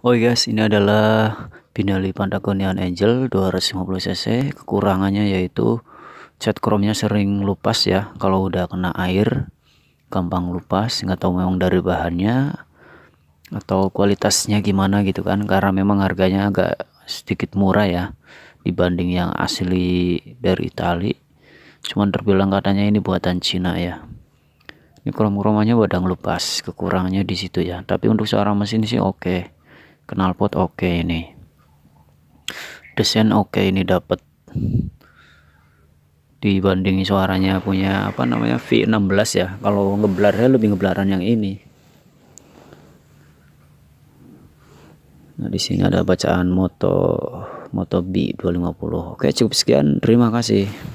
Oh guys, ini adalah Pinelli Pantagonian Angel 250cc. Kekurangannya yaitu cat chrome-nya sering lupas ya kalau udah kena air, gampang lupas, nggak tahu memang dari bahannya atau kualitasnya gimana gitu kan karena memang harganya agak sedikit murah ya dibanding yang asli dari Itali. Cuman terbilang katanya ini buatan Cina ya ini krom-kromannya badang lupas, kekurangannya di situ ya tapi untuk seorang mesin sih oke okay knalpot oke okay ini desain oke okay ini dapat dibanding suaranya punya apa namanya V16 ya kalau ngeblarnya lebih ngeblaran yang ini nah di sini ada bacaan moto moto B250 oke cukup sekian terima kasih